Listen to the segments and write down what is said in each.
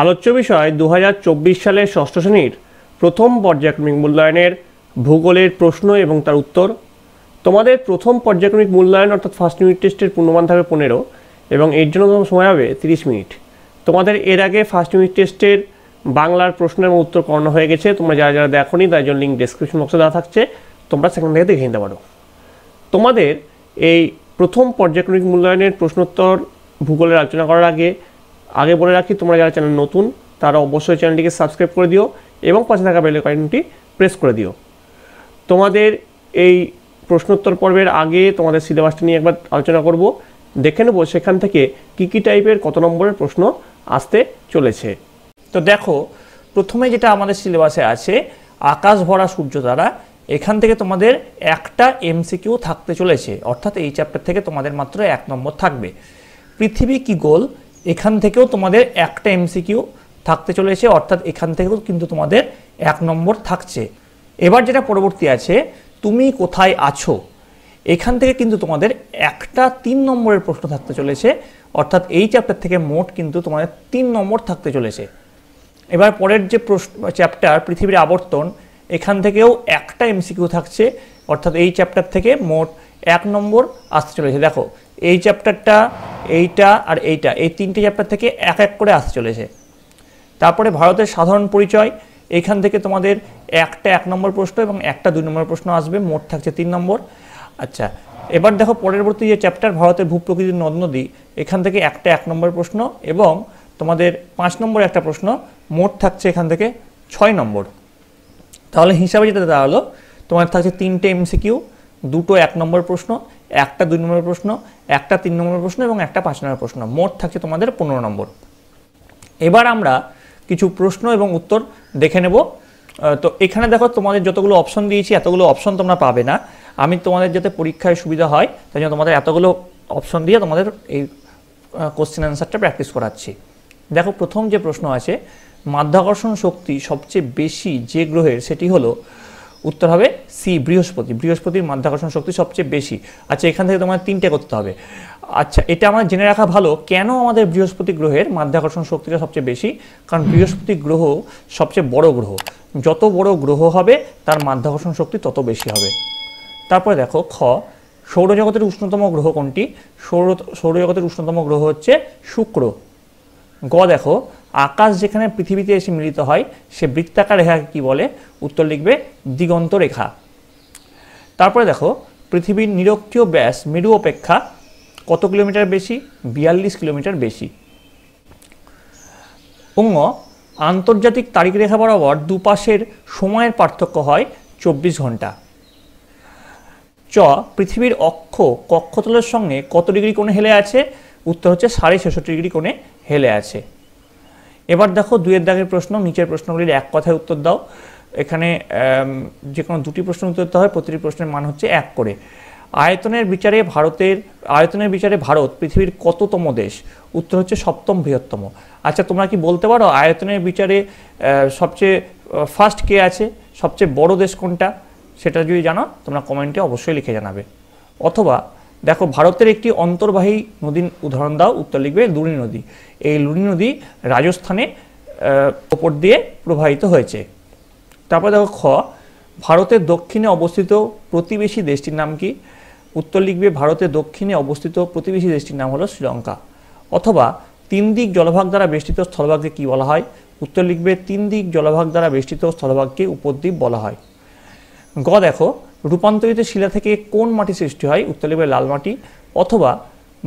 আলোচ্য বিষয় দু সালের ষষ্ঠ শ্রেণীর প্রথম পর্যায়ক্রমিক মূল্যায়নের ভূগোলের প্রশ্ন এবং তার উত্তর তোমাদের প্রথম পর্যায়ক্রমিক মূল্যায়ন অর্থাৎ ফার্স্ট ইউনিট টেস্টের পূর্ণমান থাকবে পনেরো এবং এর জন্য তোমার সময় হবে তিরিশ মিনিট তোমাদের এর আগে ফার্স্ট ইউনিট টেস্টের বাংলার প্রশ্ন এবং উত্তর করানো হয়ে গেছে তোমরা যারা যারা দেখো নি তার জন্য লিঙ্ক ডিসক্রিপশন বক্সে দেওয়া থাকছে তোমরা সেখান থেকে দেখে নিতে পারো তোমাদের এই প্রথম পর্যায়ক্রমিক মূল্যায়নের প্রশ্নোত্তর ভূগোলের আলোচনা করার আগে আগে বলে রাখি তোমরা যারা চ্যানেল নতুন তারা অবশ্যই চ্যানেলটিকে সাবস্ক্রাইব করে দিও এবং পাশে থাকা বেল আইকনটি প্রেস করে দিও তোমাদের এই প্রশ্নোত্তর পর্বের আগে তোমাদের সিলেবাসটা নিয়ে একবার আলোচনা করব দেখে নেবো সেখান থেকে কী কী টাইপের কত নম্বরের প্রশ্ন আসতে চলেছে তো দেখো প্রথমে যেটা আমাদের সিলেবাসে আছে আকাশ ভরা সূর্য দ্বারা এখান থেকে তোমাদের একটা এমসিকিউ থাকতে চলেছে অর্থাৎ এই চ্যাপ্টার থেকে তোমাদের মাত্র এক নম্বর থাকবে পৃথিবী কি গোল এখান থেকেও তোমাদের একটা এমসিকিউ থাকতে চলেছে অর্থাৎ এখান থেকেও কিন্তু তোমাদের এক নম্বর থাকছে এবার যেটা পরবর্তী আছে তুমি কোথায় আছো এখান থেকে কিন্তু তোমাদের একটা তিন নম্বরের প্রশ্ন থাকতে চলেছে অর্থাৎ এই চ্যাপ্টার থেকে মোট কিন্তু তোমাদের তিন নম্বর থাকতে চলেছে এবার পরের যে প্রশ্ন চ্যাপ্টার পৃথিবীর আবর্তন এখান থেকেও একটা এমসিকিউ থাকছে অর্থাৎ এই চ্যাপ্টার থেকে মোট এক নম্বর আসতে চলেছে দেখো এই চ্যাপ্টারটা এইটা আর এইটা এই তিনটে চ্যাপ্টার থেকে এক এক করে আসতে চলেছে তারপরে ভারতের সাধারণ পরিচয় এখান থেকে তোমাদের একটা এক নম্বর প্রশ্ন এবং একটা দুই নম্বর প্রশ্ন আসবে মোট থাকছে তিন নম্বর আচ্ছা এবার দেখো পরবর্তী যে চ্যাপ্টার ভারতের প্রকৃতির নদ নদী এখান থেকে একটা এক নম্বর প্রশ্ন এবং তোমাদের পাঁচ নম্বর একটা প্রশ্ন মোট থাকছে এখান থেকে ছয় নম্বর তাহলে হিসাবে যেটা হলো তোমার থাকছে তিনটে এমসিকিউ দুটো এক নম্বর প্রশ্ন একটা দুই নম্বর প্রশ্ন একটা তিন নম্বর প্রশ্ন এবং একটা পাঁচ নম্বর প্রশ্ন মোট থাকছে তোমাদের পনেরো নম্বর এবার আমরা কিছু প্রশ্ন এবং উত্তর দেখে নেব তো এখানে দেখো তোমাদের যতগুলো অপশন দিয়েছি এতগুলো অপশন তোমরা পাবে না আমি তোমাদের যাতে পরীক্ষায় সুবিধা হয় তাই জন্য তোমাদের এতগুলো অপশন দিয়ে তোমাদের এই কোশ্চেন অ্যান্সারটা প্র্যাকটিস করাচ্ছি দেখো প্রথম যে প্রশ্ন আছে মাধ্যাকর্ষণ শক্তি সবচেয়ে বেশি যে গ্রহের সেটি হলো উত্তর হবে সি বৃহস্পতি বৃহস্পতির মাধ্যাকর্ষণ শক্তি সবচেয়ে বেশি আচ্ছা এখান থেকে তোমার তিনটে করতে হবে আচ্ছা এটা আমার জেনে রাখা ভালো কেন আমাদের বৃহস্পতি গ্রহের মাধ্যাকর্ষণ শক্তিটা সবচেয়ে বেশি কারণ বৃহস্পতি গ্রহ সবচেয়ে বড় গ্রহ যত বড় গ্রহ হবে তার মাধ্যাকর্ষণ শক্তি তত বেশি হবে তারপরে দেখো খ সৌরজগতের উষ্ণতম গ্রহ কোনটি সৌর সৌরজগতের উষ্ণতম গ্রহ হচ্ছে শুক্র গ দেখো আকাশ যেখানে পৃথিবীতে এসে মিলিত হয় সে বৃত্তাকার রেখাকে কী বলে উত্তর লিখবে দিগন্ত রেখা তারপরে দেখো পৃথিবীর নিরক্ষীয় ব্যাস মেরু অপেক্ষা কত কিলোমিটার বেশি বিয়াল্লিশ কিলোমিটার বেশি অঙ্গ আন্তর্জাতিক তারিখ রেখা বরাবর দুপাশের সময়ের পার্থক্য হয় চব্বিশ ঘন্টা চ পৃথিবীর অক্ষ কক্ষতলের সঙ্গে কত ডিগ্রি কোণে হেলে আছে উত্তর হচ্ছে সাড়ে ছেষট্টি ডিগ্রি কোণে হেলে আছে এবার দেখো দুয়ের দাগের প্রশ্ন নিচের প্রশ্নগুলির এক কথায় উত্তর দাও এখানে যে কোনো দুটি প্রশ্ন উত্তর দিতে হয় প্রতিটি প্রশ্নের মান হচ্ছে এক করে আয়তনের বিচারে ভারতের আয়তনের বিচারে ভারত পৃথিবীর কততম দেশ উত্তর হচ্ছে সপ্তম বৃহত্তম আচ্ছা তোমরা কি বলতে পারো আয়তনের বিচারে সবচেয়ে ফার্স্ট কে আছে সবচেয়ে বড় দেশ কোনটা সেটা যদি জানো তোমরা কমেন্টে অবশ্যই লিখে জানাবে অথবা দেখো ভারতের একটি অন্তর্বাহী নদীর উদাহরণ দাও উত্তর লিখবে লুনি নদী এই লুনি নদী রাজস্থানে ওপর দিয়ে প্রবাহিত হয়েছে তারপর দেখো খ ভারতের দক্ষিণে অবস্থিত প্রতিবেশী দেশটির নাম কি উত্তর লিখবে ভারতের দক্ষিণে অবস্থিত প্রতিবেশী দেশটির নাম হলো শ্রীলঙ্কা অথবা তিন দিক জলভাগ দ্বারা বেষ্টিত স্থলভাগকে কি বলা হয় উত্তর লিখবে তিন দিক জলভাগ দ্বারা বেষ্টিত স্থলভাগকে উপদ্বীপ বলা হয় গ দেখো রূপান্তরিত শিলা থেকে কোন মাটি সৃষ্টি হয় উত্তরলিগের লাল মাটি অথবা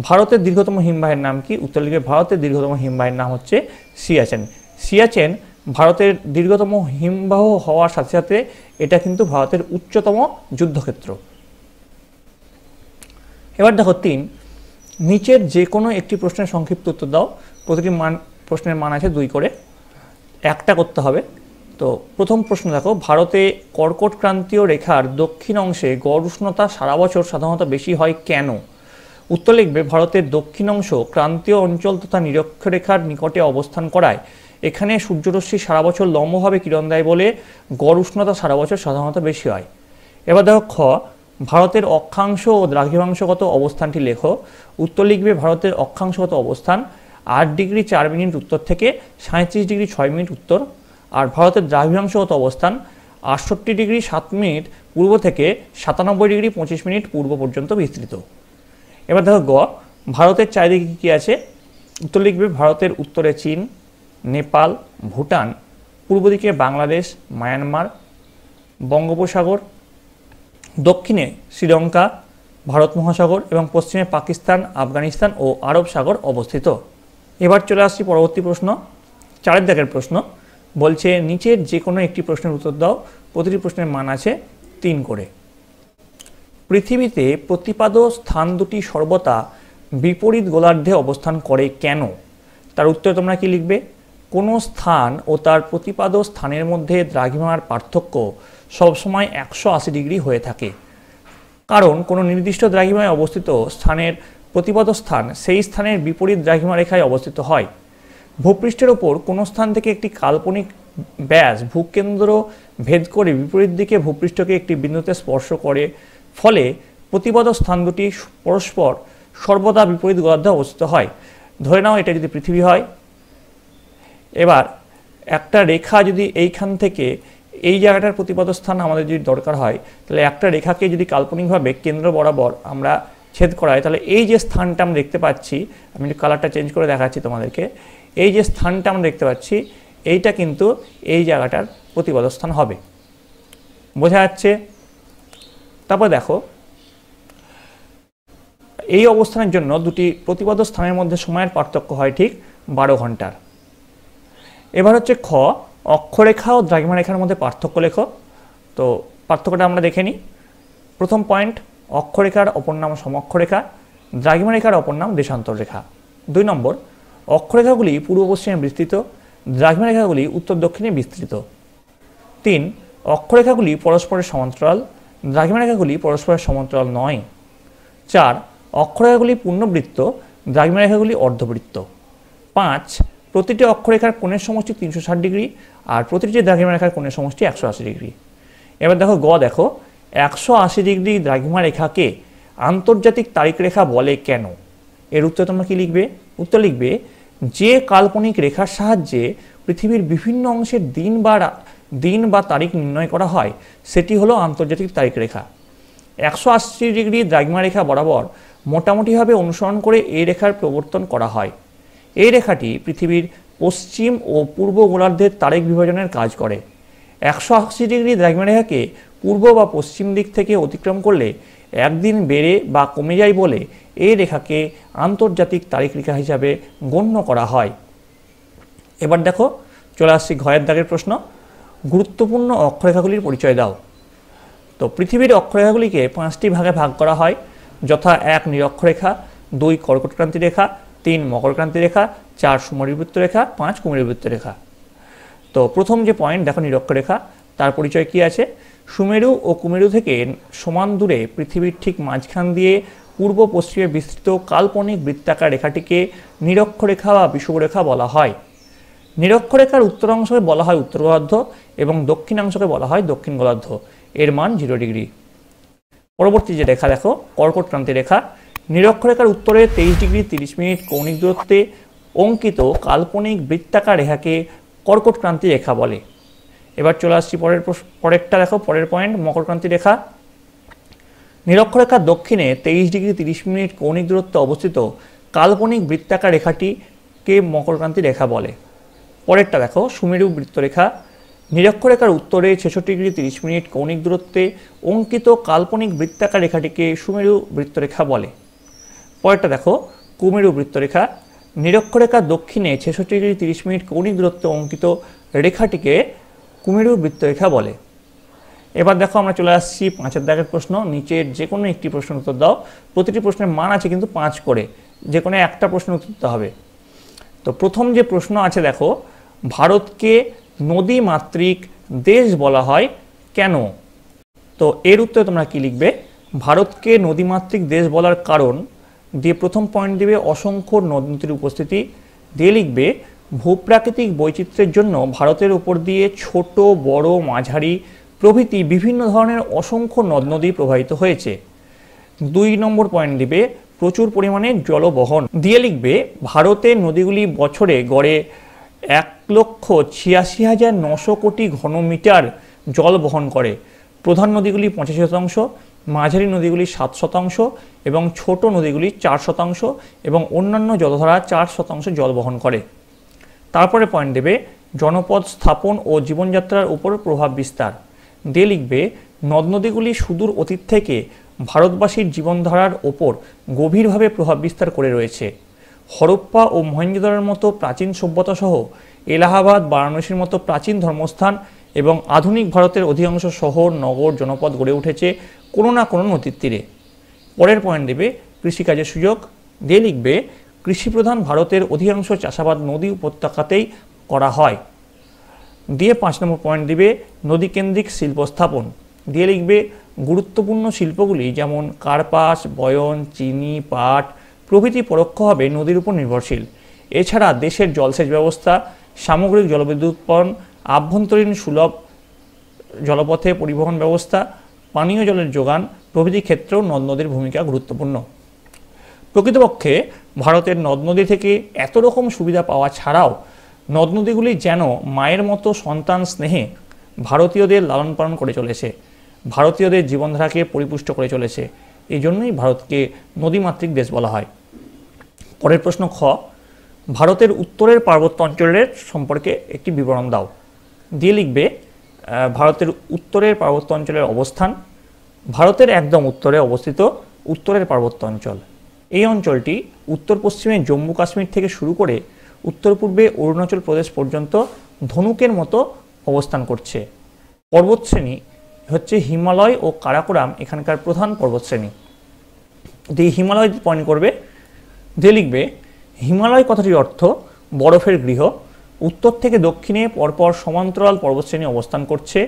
ভারতের দীর্ঘতম হিমবাহের নাম কি উত্তরলিগের ভারতের দীর্ঘতম হিমবাহের নাম হচ্ছে সিয়াচেন সিয়াচেন ভারতের দীর্ঘতম হিমবাহ হওয়ার সাথে সাথে এটা কিন্তু ভারতের উচ্চতম যুদ্ধক্ষেত্র এবার দেখো তিন নিচের যে কোনো একটি প্রশ্নের সংক্ষিপ্ত উত্তর দাও প্রতিটি মান প্রশ্নের মান আছে দুই করে একটা করতে হবে তো প্রথম প্রশ্ন দেখো ভারতে কর্কট ক্রান্তীয় রেখার দক্ষিণ অংশে গড় উষ্ণতা সারা বছর সাধারণত বেশি হয় কেন উত্তর লিখবে ভারতের দক্ষিণ অংশ ক্রান্তীয় অঞ্চল তথা নিরক্ষরেখার নিকটে অবস্থান করায় এখানে সূর্যরশ্মি সারা বছর লম্বভাবে কিরণ দেয় বলে গড় উষ্ণতা সারা বছর সাধারণত বেশি হয় এবার দেখো খ ভারতের অক্ষাংশ ও দ্রাঘিমাংশগত অবস্থানটি লেখো উত্তর লিখবে ভারতের অক্ষাংশগত অবস্থান আট ডিগ্রি চার মিনিট উত্তর থেকে সাঁত্রিশ ডিগ্রি ছয় মিনিট উত্তর আর ভারতের দ্রাঘিমাংশগত অবস্থান আটষট্টি ডিগ্রি সাত মিনিট পূর্ব থেকে সাতানব্বই ডিগ্রি পঁচিশ মিনিট পূর্ব পর্যন্ত বিস্তৃত এবার দেখো গ ভারতের চারিদিকে কী আছে উত্তর লিখবে ভারতের উত্তরে চীন নেপাল ভুটান পূর্ব দিকে বাংলাদেশ মায়ানমার বঙ্গোপসাগর দক্ষিণে শ্রীলঙ্কা ভারত মহাসাগর এবং পশ্চিমে পাকিস্তান আফগানিস্তান ও আরব সাগর অবস্থিত এবার চলে আসছি পরবর্তী প্রশ্ন চারের দেখের প্রশ্ন বলছে নিচের যে কোনো একটি প্রশ্নের উত্তর দাও প্রতিটি প্রশ্নের মান আছে তিন করে পৃথিবীতে প্রতিপাদ স্থান দুটি সর্বদা বিপরীত গোলার্ধে অবস্থান করে কেন তার উত্তর তোমরা কি লিখবে কোনো স্থান ও তার প্রতিপাদ স্থানের মধ্যে দ্রাঘিমার পার্থক্য সবসময় একশো আশি ডিগ্রি হয়ে থাকে কারণ কোনো নির্দিষ্ট দ্রাঘিমায় অবস্থিত স্থানের প্রতিপাদ স্থান সেই স্থানের বিপরীত দ্রাঘিমা রেখায় অবস্থিত হয় ভূপৃষ্ঠের ওপর কোনো স্থান থেকে একটি কাল্পনিক ব্যাস ভূকেন্দ্র ভেদ করে বিপরীত দিকে ভূপৃষ্ঠকে একটি বিন্দুতে স্পর্শ করে ফলে প্রতিবাদ স্থান দুটি পরস্পর সর্বদা বিপরীত গোলার্ধে অবস্থিত হয় ধরে নাও এটা যদি পৃথিবী হয় এবার একটা রেখা যদি এইখান থেকে এই জায়গাটার প্রতিপদ স্থান আমাদের যদি দরকার হয় তাহলে একটা রেখাকে যদি কাল্পনিকভাবে কেন্দ্র বরাবর আমরা ছেদ করাই তাহলে এই যে স্থানটা আমরা দেখতে পাচ্ছি আমি একটু কালারটা চেঞ্জ করে দেখাচ্ছি তোমাদেরকে এই যে স্থানটা আমরা দেখতে পাচ্ছি এইটা কিন্তু এই জায়গাটার প্রতিপদস্থান হবে বোঝা যাচ্ছে তারপর দেখো এই অবস্থানের জন্য দুটি প্রতিপদ স্থানের মধ্যে সময়ের পার্থক্য হয় ঠিক বারো ঘন্টার এবার হচ্ছে খ অক্ষরেখা ও দ্রাঘিমারেখার মধ্যে পার্থক্য লেখো তো পার্থক্যটা আমরা দেখে নিই প্রথম পয়েন্ট অক্ষরেখার অপর নাম সমক্ষরেখা দ্রাঘিমারেখার অপর নাম দেশান্তর রেখা দুই নম্বর অক্ষরেখাগুলি পূর্ব পশ্চিমে বিস্তৃত দ্রাঘিমারেখাগুলি উত্তর দক্ষিণে বিস্তৃত তিন অক্ষরেখাগুলি পরস্পরের সমান্তরাল দ্রাঘিমারেখাগুলি পরস্পরের সমান্তরাল নয় চার অক্ষরেখাগুলি পূর্ণবৃত্ত দ্রাঘিমারেখাগুলি অর্ধবৃত্ত পাঁচ প্রতিটি অক্ষরেখার কোণের সমষ্টি তিনশো ষাট ডিগ্রি আর প্রতিটি দ্রাঘিমারেখার কোণের সমষ্টি একশো আশি ডিগ্রি এবার দেখো গ দেখো একশো আশি ডিগ্রি দ্রাঘিমারেখাকে আন্তর্জাতিক তারিখ রেখা বলে কেন এর উত্তর তোমরা কী লিখবে উত্তর লিখবে যে কাল্পনিক রেখার সাহায্যে পৃথিবীর বিভিন্ন অংশের দিন বা দিন বা তারিখ নির্ণয় করা হয় সেটি হলো আন্তর্জাতিক তারিখ রেখা একশো আশি ডিগ্রি দ্রাগমা রেখা বরাবর মোটামুটিভাবে অনুসরণ করে এই রেখার প্রবর্তন করা হয় এই রেখাটি পৃথিবীর পশ্চিম ও পূর্ব গোলার্ধের তারিখ বিভাজনের কাজ করে একশো আশি ডিগ্রি দ্রাগমা রেখাকে পূর্ব বা পশ্চিম দিক থেকে অতিক্রম করলে একদিন বেড়ে বা কমে যায় বলে এই রেখাকে আন্তর্জাতিক তারিখ রেখা হিসাবে গণ্য করা হয় এবার দেখো চলে আসছি ঘয়ের দাগের প্রশ্ন গুরুত্বপূর্ণ অক্ষরেখাগুলির পরিচয় দাও তো পৃথিবীর অক্ষরেখাগুলিকে পাঁচটি ভাগে ভাগ করা হয় যথা এক নিরক্ষরেখা দুই কর্কটক্রান্তি রেখা তিন মকরক্রান্তি রেখা চার সুমরিবৃত্ত রেখা পাঁচ কুমরিবৃত্ত রেখা তো প্রথম যে পয়েন্ট দেখো নিরক্ষরেখা তার পরিচয় কি আছে সুমেরু ও কুমেরু থেকে সমান দূরে পৃথিবীর ঠিক মাঝখান দিয়ে পূর্ব পশ্চিমে বিস্তৃত কাল্পনিক বৃত্তাকার রেখাটিকে নিরক্ষরেখা বা বিষুবরেখা বলা হয় নিরক্ষরেখার উত্তর অংশকে বলা হয় উত্তর গোলার্ধ এবং দক্ষিণাংশকে বলা হয় দক্ষিণ গোলার্ধ এর মান জিরো ডিগ্রি পরবর্তী যে রেখা দেখো কর্কট ক্রান্তি রেখা নিরক্ষরেখার উত্তরে তেইশ ডিগ্রি তিরিশ মিনিট কৌণিক দূরত্বে অঙ্কিত কাল্পনিক বৃত্তাকার রেখাকে কর্কট ক্রান্তি রেখা বলে এবার চলে আসছি পরের পরেরটা দেখো পরের পয়েন্ট মকরক্রান্তি রেখা নিরক্ষরেখার দক্ষিণে তেইশ ডিগ্রি তিরিশ মিনিট কৌণিক দূরত্বে অবস্থিত কাল্পনিক বৃত্তাকার রেখাটিকে মকরক্রান্তি রেখা বলে পরেরটা দেখো সুমেরু বৃত্তরেখা নিরক্ষরেখার উত্তরে ছেষট্টি ডিগ্রি তিরিশ মিনিট কৌণিক দূরত্বে অঙ্কিত কাল্পনিক বৃত্তাকার রেখাটিকে সুমেরু বৃত্তরেখা বলে পরেরটা দেখো কুমেরু বৃত্তরেখা নিরক্ষরেখার দক্ষিণে ছেষট্টি ডিগ্রি তিরিশ মিনিট কৌণিক দূরত্বে অঙ্কিত রেখাটিকে কুমেরু বৃত্তরেখা বলে এবার দেখো আমরা চলে আসছি পাঁচের দাগের প্রশ্ন নিচের যে কোনো একটি প্রশ্নের উত্তর দাও প্রতিটি প্রশ্নের মান আছে কিন্তু পাঁচ করে যে কোনো একটা প্রশ্ন উত্তর দিতে হবে তো প্রথম যে প্রশ্ন আছে দেখো ভারতকে নদী মাতৃক দেশ বলা হয় কেন তো এর উত্তরে তোমরা কি লিখবে ভারতকে নদীমাতৃক দেশ বলার কারণ দিয়ে প্রথম পয়েন্ট দিবে অসংখ্য নদীর উপস্থিতি দিয়ে লিখবে ভূপ্রাকৃতিক বৈচিত্র্যের জন্য ভারতের উপর দিয়ে ছোট বড় মাঝারি প্রভৃতি বিভিন্ন ধরনের অসংখ্য নদ নদী প্রবাহিত হয়েছে দুই নম্বর পয়েন্ট দিবে প্রচুর পরিমাণে জলবহন দিয়ে লিখবে ভারতে নদীগুলি বছরে গড়ে এক লক্ষ ছিয়াশি হাজার নশো কোটি ঘনমিটার জল বহন করে প্রধান নদীগুলি পঁচাশি শতাংশ মাঝারি নদীগুলি সাত শতাংশ এবং ছোট নদীগুলি চার শতাংশ এবং অন্যান্য জলধারা চার শতাংশ জল বহন করে তারপরে পয়েন্ট দেবে জনপদ স্থাপন ও জীবনযাত্রার উপর প্রভাব বিস্তার দে লিখবে নদ নদীগুলি সুদূর অতীত থেকে ভারতবাসীর জীবনধারার ওপর গভীরভাবে প্রভাব বিস্তার করে রয়েছে হরপ্পা ও মহেঞ্জোদারের মতো প্রাচীন সভ্যতা সহ এলাহাবাদ বারাণসীর মতো প্রাচীন ধর্মস্থান এবং আধুনিক ভারতের অধিকাংশ শহর নগর জনপদ গড়ে উঠেছে কোনো না কোনো নদীর তীরে পরের পয়েন্ট দেবে কৃষিকাজের সুযোগ দে লিখবে কৃষিপ্রধান ভারতের অধিকাংশ চাষাবাদ নদী উপত্যকাতেই করা হয় দিয়ে পাঁচ নম্বর পয়েন্ট দিবে নদীকেন্দ্রিক শিল্প স্থাপন দিয়ে লিখবে গুরুত্বপূর্ণ শিল্পগুলি যেমন কার্পাস বয়ন চিনি পাট প্রভৃতি পরোক্ষভাবে নদীর উপর নির্ভরশীল এছাড়া দেশের জলসেচ ব্যবস্থা সামগ্রিক জলবিদ্যুৎ উৎপন্ন আভ্যন্তরীণ সুলভ জলপথে পরিবহন ব্যবস্থা পানীয় জলের যোগান প্রভৃতি ক্ষেত্রেও নদ নদীর ভূমিকা গুরুত্বপূর্ণ প্রকৃতপক্ষে ভারতের নদ নদী থেকে এত রকম সুবিধা পাওয়া ছাড়াও নদ নদীগুলি যেন মায়ের মতো সন্তান স্নেহে ভারতীয়দের লালন পালন করে চলেছে ভারতীয়দের জীবনধারাকে পরিপুষ্ট করে চলেছে এই জন্যই ভারতকে নদীমাতৃক দেশ বলা হয় পরের প্রশ্ন খ ভারতের উত্তরের পার্বত্য অঞ্চলের সম্পর্কে একটি বিবরণ দাও দিয়ে লিখবে ভারতের উত্তরের পার্বত্য অঞ্চলের অবস্থান ভারতের একদম উত্তরে অবস্থিত উত্তরের পার্বত্য অঞ্চল এই অঞ্চলটি উত্তর পশ্চিমে জম্মু কাশ্মীর থেকে শুরু করে উত্তর পূর্বে অরুণাচল প্রদেশ পর্যন্ত ধনুকের মতো অবস্থান করছে পর্বতশ্রেণী হচ্ছে হিমালয় ও কারাকোরাম এখানকার প্রধান পর্বতশ্রেণী দিয়ে হিমালয় পয়েন্ট করবে দিয়ে লিখবে হিমালয় কথাটির অর্থ বরফের গৃহ উত্তর থেকে দক্ষিণে পরপর সমান্তরাল পর্বতশ্রেণী অবস্থান করছে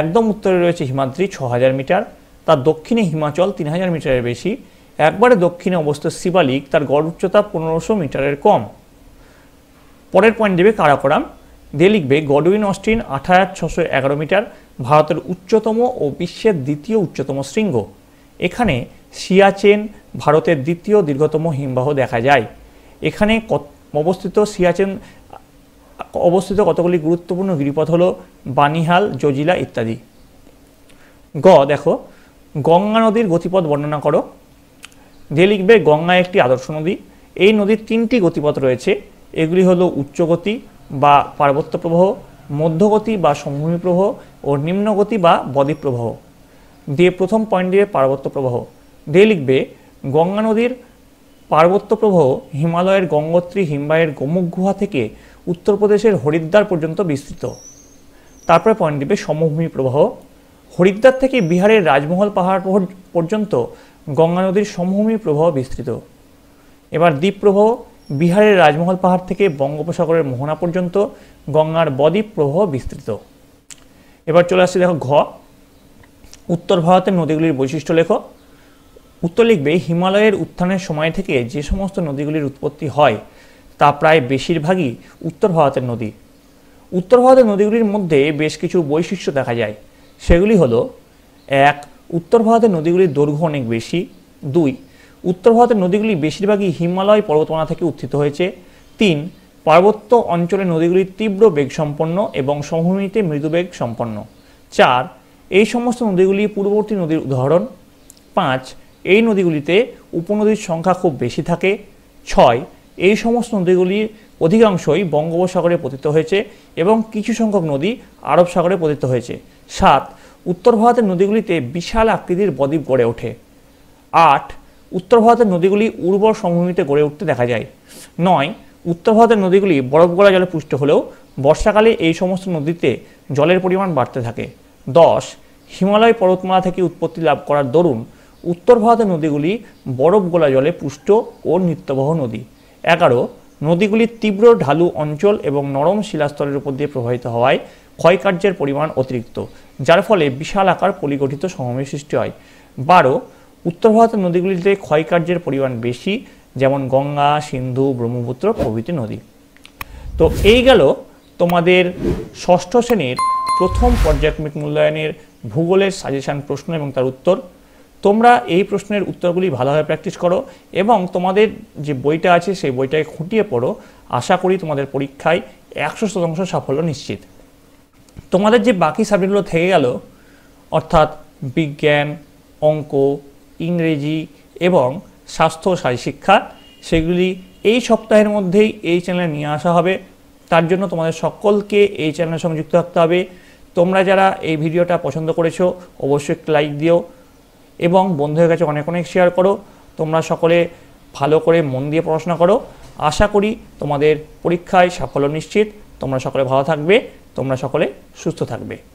একদম উত্তরে রয়েছে হিমাদ্রি ছ হাজার মিটার তার দক্ষিণে হিমাচল তিন হাজার মিটারের বেশি একবারে দক্ষিণে অবস্থিত শিবালিক তার গড় উচ্চতা পনেরোশো মিটারের কম পরের পয়েন্ট দেবে কারাকোরাম দিয়ে লিখবে গডউইন অস্টিন আট এগারো মিটার ভারতের উচ্চতম ও বিশ্বের দ্বিতীয় উচ্চতম শৃঙ্গ এখানে সিয়াচেন ভারতের দ্বিতীয় দীর্ঘতম হিমবাহ দেখা যায় এখানে অবস্থিত সিয়াচেন অবস্থিত কতগুলি গুরুত্বপূর্ণ গিরিপথ হল বানিহাল জজিলা ইত্যাদি গ দেখো গঙ্গা নদীর গতিপথ বর্ণনা করো দিয়ে লিখবে গঙ্গা একটি আদর্শ নদী এই নদীর তিনটি গতিপথ রয়েছে এগুলি হলো উচ্চগতি বা পার্বত্য প্রবাহ মধ্যগতি বা সমভূমি প্রবাহ ও নিম্নগতি বা বদ্বীপ প্রবাহ দিয়ে প্রথম পয়েন্ট দিয়ে পার্বত্য প্রবাহ দিয়ে লিখবে গঙ্গা নদীর পার্বত্য প্রবাহ হিমালয়ের গঙ্গোত্রী হিমবাহের গোমুখ গুহা থেকে উত্তরপ্রদেশের হরিদ্বার পর্যন্ত বিস্তৃত তারপরে পয়েন্ট দিবে সমভূমি প্রবাহ হরিদ্বার থেকে বিহারের রাজমহল পাহাড় পর্যন্ত গঙ্গা নদীর সমভূমি প্রবাহ বিস্তৃত এবার দ্বীপ প্রবাহ বিহারের রাজমহল পাহাড় থেকে বঙ্গোপসাগরের মোহনা পর্যন্ত গঙ্গার বদ্বীপ প্রবাহ বিস্তৃত এবার চলে আসছে দেখো ঘ উত্তর ভারতের নদীগুলির বৈশিষ্ট্য লেখো উত্তর লিখবে হিমালয়ের উত্থানের সময় থেকে যে সমস্ত নদীগুলির উৎপত্তি হয় তা প্রায় বেশিরভাগই উত্তর ভারতের নদী উত্তর ভারতের নদীগুলির মধ্যে বেশ কিছু বৈশিষ্ট্য দেখা যায় সেগুলি হলো এক উত্তর ভারতের নদীগুলির দৈর্ঘ্য অনেক বেশি দুই উত্তর ভারতের নদীগুলি বেশিরভাগই হিমালয় পর্বতমালা থেকে উত্থিত হয়েছে তিন পার্বত্য অঞ্চলের নদীগুলি তীব্র বেগ সম্পন্ন এবং সমভূমিতে মৃদুবেগ সম্পন্ন চার এই সমস্ত নদীগুলি পূর্ববর্তী নদীর উদাহরণ পাঁচ এই নদীগুলিতে উপনদীর সংখ্যা খুব বেশি থাকে ছয় এই সমস্ত নদীগুলি অধিকাংশই বঙ্গোপসাগরে পতিত হয়েছে এবং কিছু সংখ্যক নদী আরব সাগরে পতিত হয়েছে সাত উত্তর ভারতের নদীগুলিতে বিশাল আকৃতির বদ্বীপ গড়ে ওঠে আট উত্তর ভারতের নদীগুলি উর্বর সমভূমিতে গড়ে উঠতে দেখা যায় নয় উত্তর ভারতের নদীগুলি বরফ গলা জলে পুষ্ট হলেও বর্ষাকালে এই সমস্ত নদীতে জলের পরিমাণ বাড়তে থাকে দশ হিমালয় পর্বতমালা থেকে উৎপত্তি লাভ করার দরুন উত্তর ভারতের নদীগুলি বরফ গোলা জলে পুষ্ট ও নিত্যবহ নদী এগারো নদীগুলির তীব্র ঢালু অঞ্চল এবং নরম শিলাস্তরের উপর দিয়ে প্রবাহিত হওয়ায় ক্ষয়কার্যের পরিমাণ অতিরিক্ত যার ফলে বিশাল আকার পলিগঠিত সমমের সৃষ্টি হয় বারো উত্তর ভারতের নদীগুলিতে ক্ষয়কার্যের পরিমাণ বেশি যেমন গঙ্গা সিন্ধু ব্রহ্মপুত্র প্রভৃতি নদী তো এই গেল তোমাদের ষষ্ঠ শ্রেণীর প্রথম পর্যায়ক্রমিক মূল্যায়নের ভূগোলের সাজেশান প্রশ্ন এবং তার উত্তর তোমরা এই প্রশ্নের উত্তরগুলি ভালোভাবে প্র্যাকটিস করো এবং তোমাদের যে বইটা আছে সেই বইটাকে খুঁটিয়ে পড়ো আশা করি তোমাদের পরীক্ষায় একশো শতাংশ সাফল্য নিশ্চিত তোমাদের যে বাকি সাবজেক্টগুলো থেকে গেল অর্থাৎ বিজ্ঞান অঙ্ক ইংরেজি এবং স্বাস্থ্য শিক্ষা সেগুলি এই সপ্তাহের মধ্যেই এই চ্যানেলে নিয়ে আসা হবে তার জন্য তোমাদের সকলকে এই চ্যানেলে সংযুক্ত থাকতে হবে তোমরা যারা এই ভিডিওটা পছন্দ করেছো অবশ্যই লাইক দিও এবং বন্ধুদের কাছে অনেক অনেক শেয়ার করো তোমরা সকলে ভালো করে মন দিয়ে পড়াশোনা করো আশা করি তোমাদের পরীক্ষায় সাফল্য নিশ্চিত তোমরা সকলে ভালো থাকবে তোমরা সকলে সুস্থ থাকবে